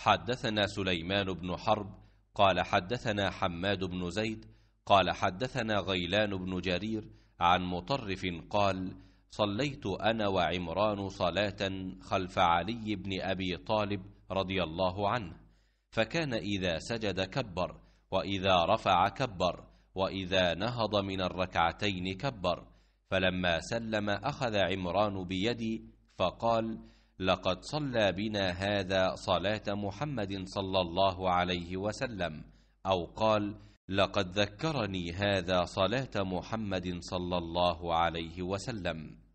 حدثنا سليمان بن حرب قال حدثنا حماد بن زيد قال حدثنا غيلان بن جرير عن مطرف قال صليت أنا وعمران صلاة خلف علي بن أبي طالب رضي الله عنه فكان إذا سجد كبر وإذا رفع كبر وإذا نهض من الركعتين كبر فلما سلم أخذ عمران بيدي فقال لقد صلى بنا هذا صلاة محمد صلى الله عليه وسلم أو قال لقد ذكرني هذا صلاة محمد صلى الله عليه وسلم